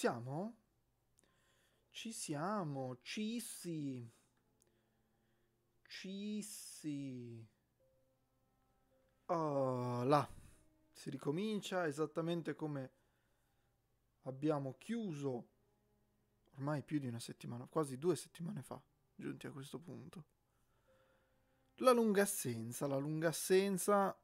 siamo? Ci siamo, Cissi. Cissi. Oh, là. Si ricomincia esattamente come abbiamo chiuso ormai più di una settimana, quasi due settimane fa, giunti a questo punto. La lunga assenza, la lunga assenza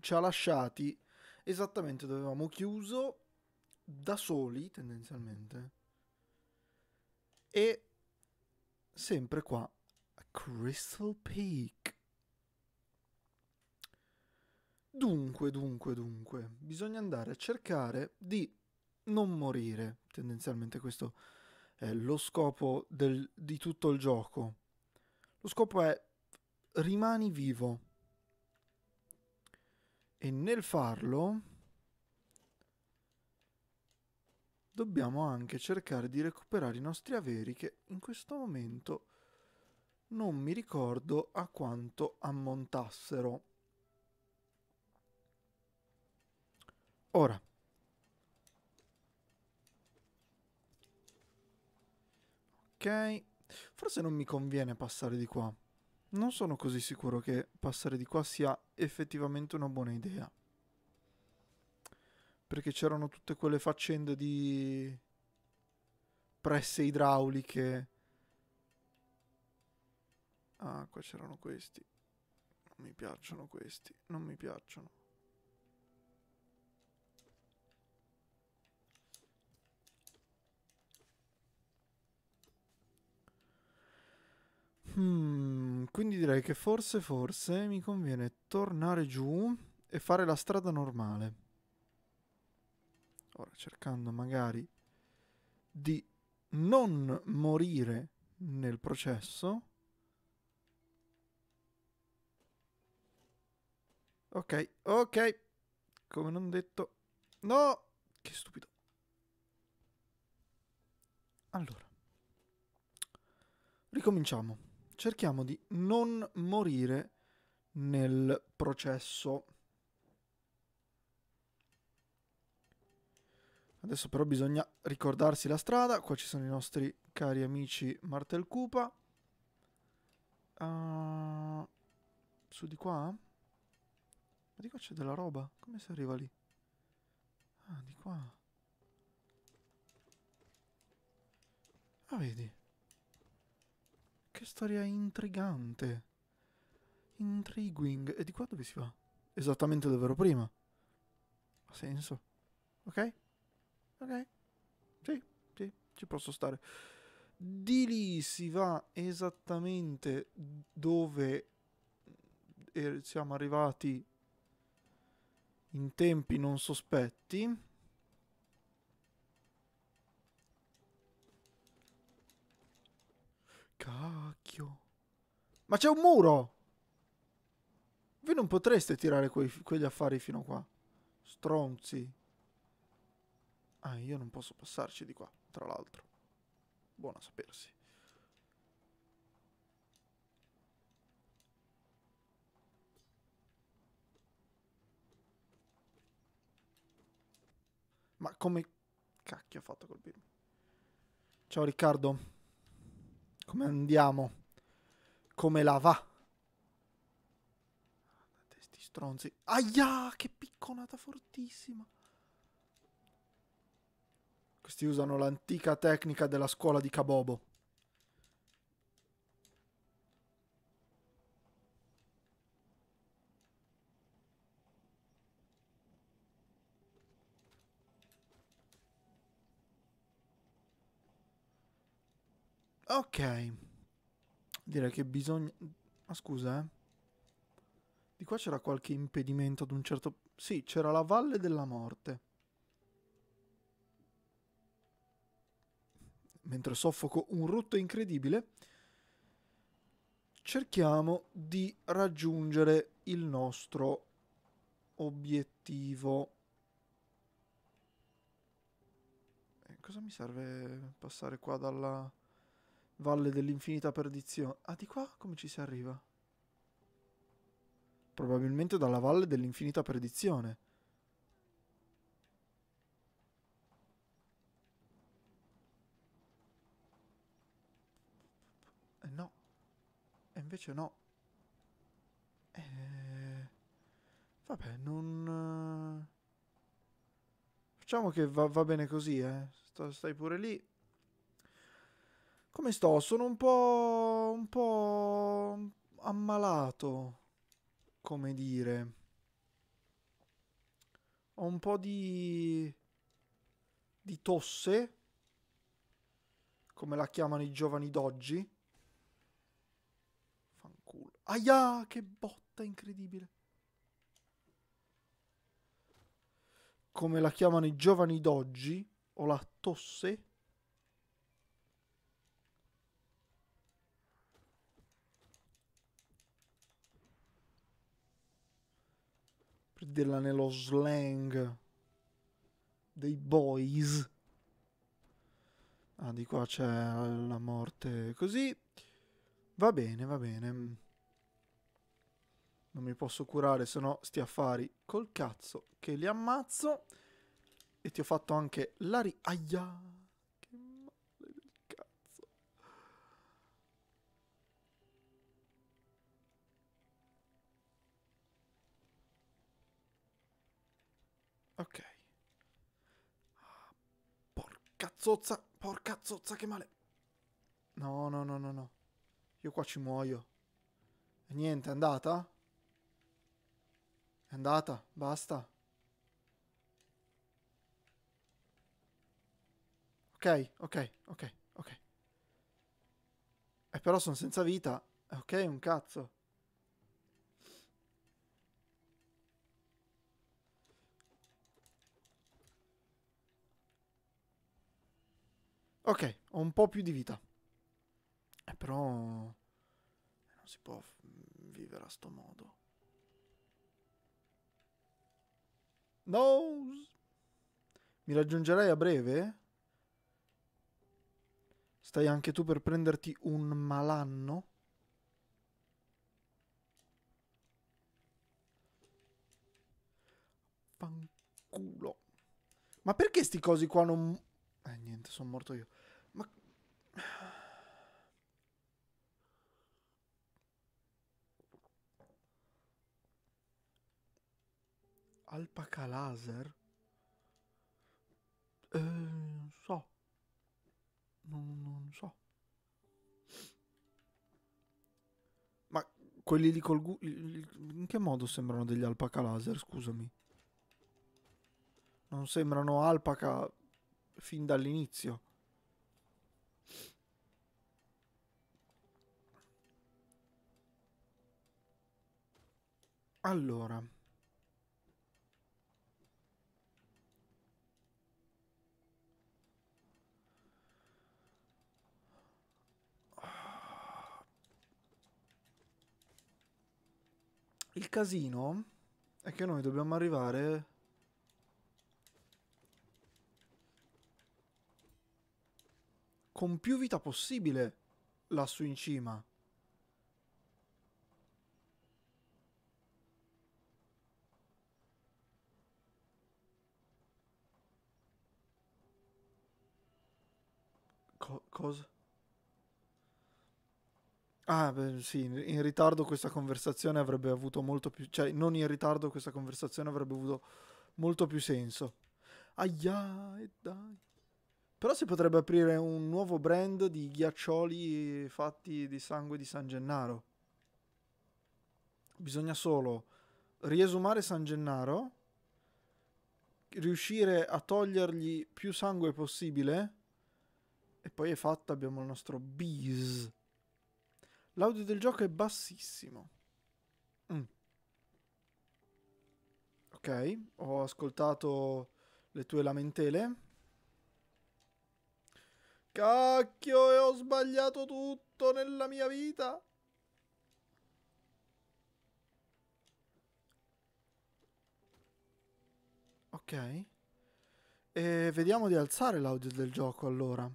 ci ha lasciati esattamente dove avevamo chiuso da soli tendenzialmente e sempre qua a Crystal Peak dunque dunque dunque bisogna andare a cercare di non morire tendenzialmente questo è lo scopo del, di tutto il gioco lo scopo è rimani vivo e nel farlo dobbiamo anche cercare di recuperare i nostri averi che in questo momento non mi ricordo a quanto ammontassero. Ora. Ok. Forse non mi conviene passare di qua. Non sono così sicuro che passare di qua sia effettivamente una buona idea perché c'erano tutte quelle faccende di presse idrauliche. Ah, qua c'erano questi. Non mi piacciono questi, non mi piacciono. Hmm, quindi direi che forse, forse mi conviene tornare giù e fare la strada normale. Ora cercando magari di non morire nel processo. Ok, ok. Come non detto. No! Che stupido. Allora. Ricominciamo. Cerchiamo di non morire nel processo. Adesso però bisogna ricordarsi la strada. Qua ci sono i nostri cari amici Martel Cupa. Uh, su di qua? Ma di qua c'è della roba. Come si arriva lì? Ah, di qua. Ah, vedi. Che storia intrigante. Intriguing. E di qua dove si va? Esattamente dove ero prima. Ha senso. Ok? Ok. Sì, sì, ci posso stare. Di lì si va esattamente dove eh, siamo arrivati in tempi non sospetti. Cacchio. Ma c'è un muro! Voi non potreste tirare quei, quegli affari fino a qua. Stronzi. Ah, io non posso passarci di qua, tra l'altro. Buono a sapersi. Ma come cacchio ha fatto a colpirmi? Ciao Riccardo. Come andiamo? Come la va? Testi ah, stronzi. Aia, che picconata fortissima. Questi usano l'antica tecnica della scuola di Cabobo. Ok. Direi che bisogna... Ma scusa, eh. Di qua c'era qualche impedimento ad un certo... Sì, c'era la Valle della Morte. mentre soffoco un rutto incredibile, cerchiamo di raggiungere il nostro obiettivo. Eh, cosa mi serve passare qua dalla valle dell'infinita perdizione? Ah, di qua come ci si arriva? Probabilmente dalla valle dell'infinita perdizione. invece no. Eh, vabbè, non... Eh, facciamo che va, va bene così, eh. Sto, stai pure lì. Come sto? Sono un po'... un po'... ammalato, come dire. Ho un po' di... di tosse, come la chiamano i giovani d'oggi. Aia, che botta incredibile. Come la chiamano i giovani d'oggi, o la tosse. Per dirla nello slang dei boys. Ah, di qua c'è la morte così. Va bene, va bene. Non mi posso curare, se no sti affari col cazzo che li ammazzo. E ti ho fatto anche la ri... Aia! Che male del cazzo. Ok. Ah, porca zozza, porca zozza, che male. No, no, no, no, no. Io qua ci muoio. E niente, è andata? È andata, basta. Ok, ok, ok, ok. E eh, però sono senza vita. Eh, ok, un cazzo. Ok, ho un po' più di vita. Eh, però... Non si può vivere a sto modo. No. Mi raggiungerai a breve? Stai anche tu per prenderti un malanno? Fanculo. Ma perché sti cosi qua non... Eh, niente, sono morto io. Ma... Alpaca laser? Eh, non so. Non, non so. Ma quelli lì col gu... In che modo sembrano degli alpaca laser, scusami? Non sembrano alpaca fin dall'inizio. Allora... Il casino è che noi dobbiamo arrivare... Con più vita possibile lassù in cima. Co cosa? Ah, beh, sì, in ritardo questa conversazione avrebbe avuto molto più, cioè non in ritardo questa conversazione avrebbe avuto molto più senso. Aia, e dai. Però si potrebbe aprire un nuovo brand di ghiaccioli fatti di sangue di San Gennaro. Bisogna solo riesumare San Gennaro, riuscire a togliergli più sangue possibile e poi è fatta, abbiamo il nostro bees. L'audio del gioco è bassissimo. Mm. Ok, ho ascoltato le tue lamentele. Cacchio, e ho sbagliato tutto nella mia vita. Ok. E vediamo di alzare l'audio del gioco allora.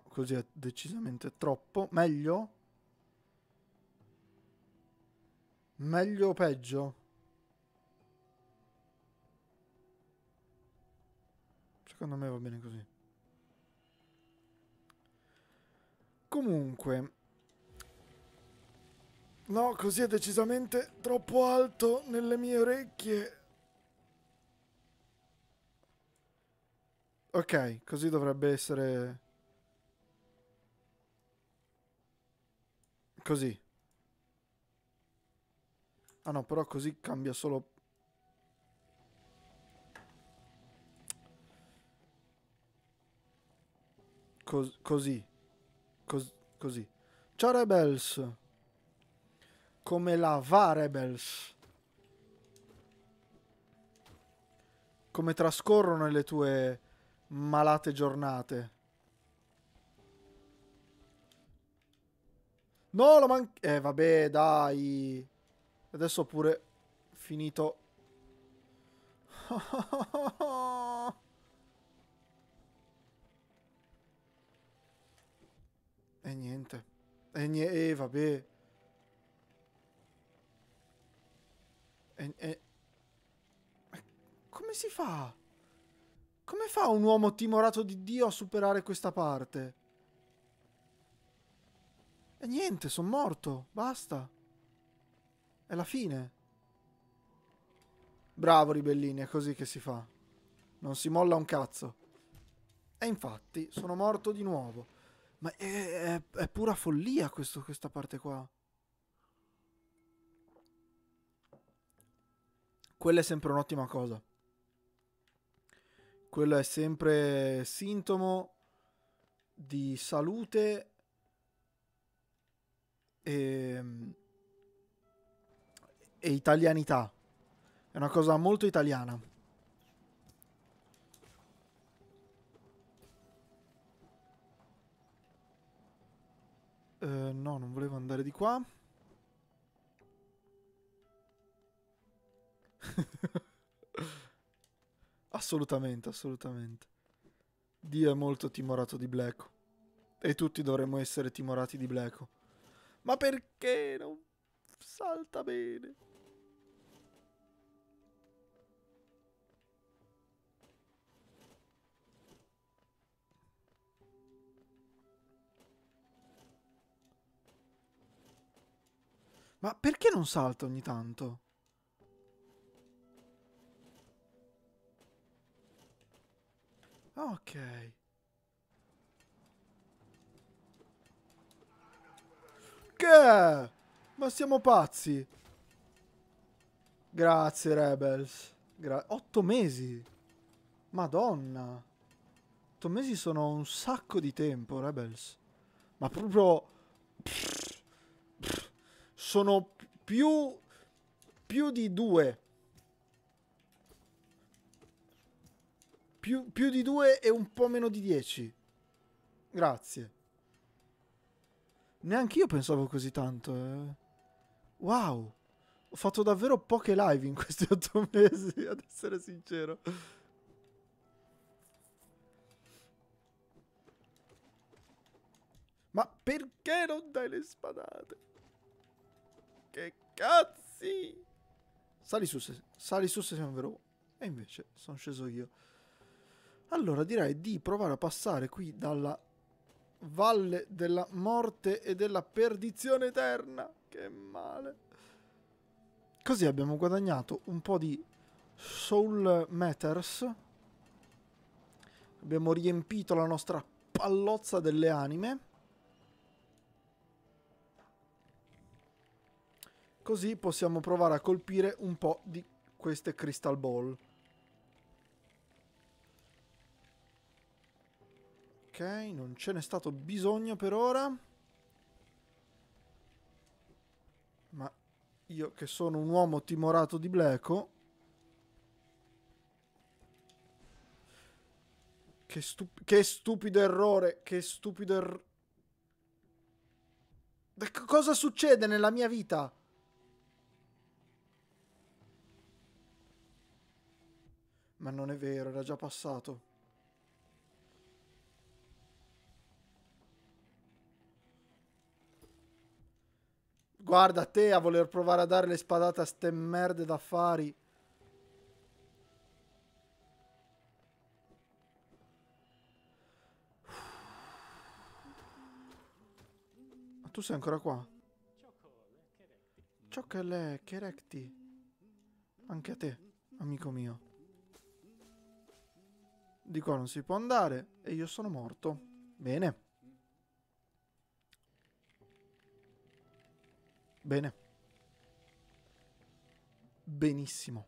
No, così è decisamente troppo. Meglio? Meglio o peggio? Secondo me va bene così. Comunque... No, così è decisamente troppo alto nelle mie orecchie. Ok, così dovrebbe essere Così. Ah no, però così cambia solo... Così. così. così. Ciao Rebels! Come la va Rebels? Come trascorrono le tue malate giornate? No, lo man... Eh, vabbè, dai. Adesso ho pure finito. e niente. E niente, eh, vabbè. E, e... Come si fa? Come fa un uomo timorato di Dio a superare questa parte? E niente, sono morto. Basta. È la fine. Bravo Ribellini, è così che si fa. Non si molla un cazzo. E infatti sono morto di nuovo. Ma è, è, è pura follia questo, questa parte qua. Quella è sempre un'ottima cosa. Quello è sempre sintomo di salute e, ehm, e italianità. È una cosa molto italiana. Uh, no, non volevo andare di qua. assolutamente, assolutamente. Dio è molto timorato di Blacko. E tutti dovremmo essere timorati di Blacko. Ma perché non salta bene? Ma perché non salta ogni tanto? Ok. è? Ma siamo pazzi. Grazie, Rebels. Gra otto mesi. Madonna. Otto mesi sono un sacco di tempo, Rebels. Ma proprio... sono più... Più di due. Più, più di due e un po' meno di dieci. Grazie. Neanche io pensavo così tanto. Eh. Wow! Ho fatto davvero poche live in questi otto mesi, ad essere sincero. Ma perché non dai le spadate? Che cazzi! Sali su se, sali su se siamo vero. E invece sono sceso io. Allora direi di provare a passare qui dalla Valle della morte e della perdizione eterna. Che male. Così abbiamo guadagnato un po' di soul matters. Abbiamo riempito la nostra pallozza delle anime. Così possiamo provare a colpire un po' di queste crystal ball. non ce n'è stato bisogno per ora. Ma io che sono un uomo timorato di bleco... Che, stup che stupido errore, che stupido errore... Cosa succede nella mia vita? Ma non è vero, era già passato. Guarda te a voler provare a dare le spadate a ste merde d'affari. Ma tu sei ancora qua? Ciò che le che recti. Anche a te, amico mio. Di qua non si può andare e io sono morto. Bene. Bene. Benissimo.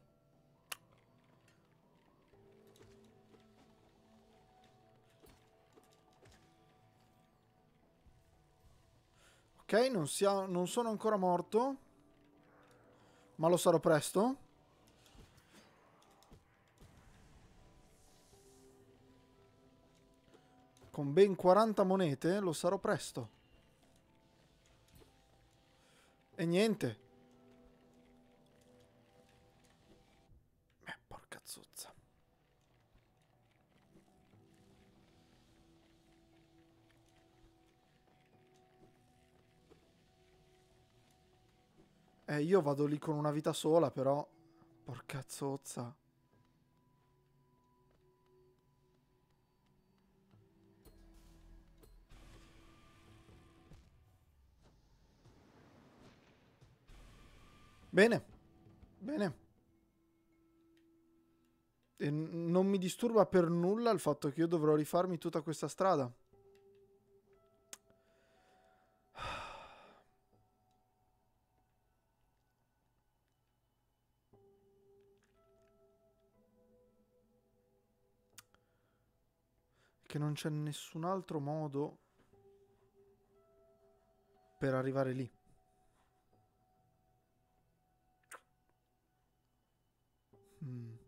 Ok, non, sia, non sono ancora morto. Ma lo sarò presto. Con ben 40 monete lo sarò presto. E niente. Eh, porca zozza. Eh, io vado lì con una vita sola, però... Porca zozza. Bene, bene. E non mi disturba per nulla il fatto che io dovrò rifarmi tutta questa strada. Che non c'è nessun altro modo per arrivare lì. Mm.